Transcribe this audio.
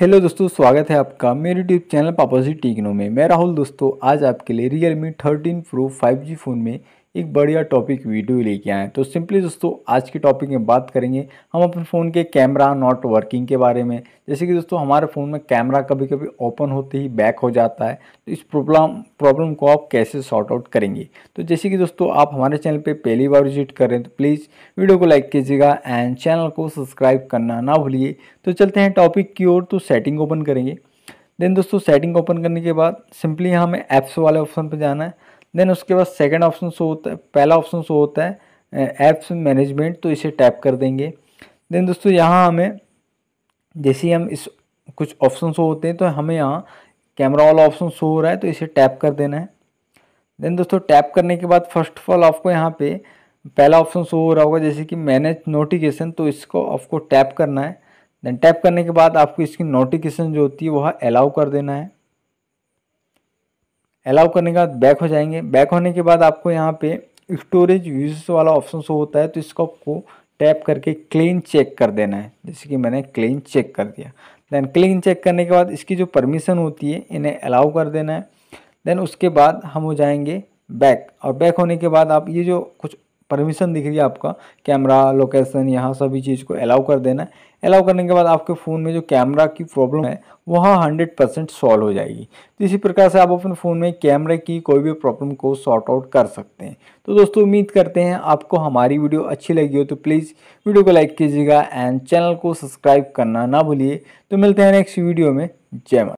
hello दोस्तों स्वागत है आपका मेरे यूट्यूब चैनल पापाजी टीकनो में मैं राहुल दोस्तों आज आपके लिए Realme thirteen pro five G phone में एक बढ़िया टॉपिक वीडियो लेके आए तो सिंपली दोस्तों आज के टॉपिक में बात करेंगे हम अपने फ़ोन के कैमरा नॉट वर्किंग के बारे में जैसे कि दोस्तों हमारे फ़ोन में कैमरा कभी कभी ओपन होते ही बैक हो जाता है तो इस प्रॉब्लम प्रॉब्लम को आप कैसे सॉर्ट आउट करेंगे तो जैसे कि दोस्तों आप हमारे चैनल पर पहली बार विजिट कर रहे हैं तो प्लीज़ वीडियो को लाइक कीजिएगा एंड चैनल को सब्सक्राइब करना ना भूलिए तो चलते हैं टॉपिक की ओर तो सेटिंग ओपन करेंगे देन दोस्तों सेटिंग ओपन करने के बाद सिंपली हमें ऐप्स वाले ऑप्शन पर जाना है देन उसके बाद सेकंड ऑप्शन शो होता है पहला ऑप्शन शो होता है ऐप्स मैनेजमेंट तो इसे टैप कर देंगे देन दोस्तों यहाँ हमें जैसे हम इस कुछ ऑप्शन शो होते हैं तो हमें यहाँ कैमरा वाला ऑप्शन शो हो रहा है तो इसे टैप कर देना है देन दोस्तों टैप करने के बाद फर्स्ट ऑफ ऑल आपको यहाँ पे पहला ऑप्शन शो हो रहा होगा जैसे कि मैनेज नोटिफिकेशन तो इसको आपको टैप करना है देन टैप करने के बाद आपको इसकी नोटिफिकेशन जो होती है वह हाँ अलाउ कर देना है अलाउ करने के बाद बैक हो जाएंगे बैक होने के बाद आपको यहाँ पे स्टोरेज यूज वाला ऑप्शन शो होता है तो इसको आपको टैप करके क्लीन चेक कर देना है जैसे कि मैंने क्लीन चेक कर दिया देन क्लीन चेक करने के बाद इसकी जो परमिशन होती है इन्हें अलाउ कर देना है देन उसके बाद हम हो जाएंगे बैक और बैक होने के बाद आप ये जो कुछ परमिशन दिख रही है आपका कैमरा लोकेशन यहाँ सभी चीज़ को अलाउ कर देना है अलाउ करने के बाद आपके फ़ोन में जो कैमरा की प्रॉब्लम है वह हंड्रेड परसेंट सॉल्व हो जाएगी तो इसी प्रकार से आप अपने फ़ोन में कैमरे की कोई भी प्रॉब्लम को सॉर्ट आउट कर सकते हैं तो दोस्तों उम्मीद करते हैं आपको हमारी वीडियो अच्छी लगी हो तो प्लीज़ वीडियो को लाइक कीजिएगा एंड चैनल को सब्सक्राइब करना ना भूलिए तो मिलते हैं नेक्स्ट वीडियो में जय माता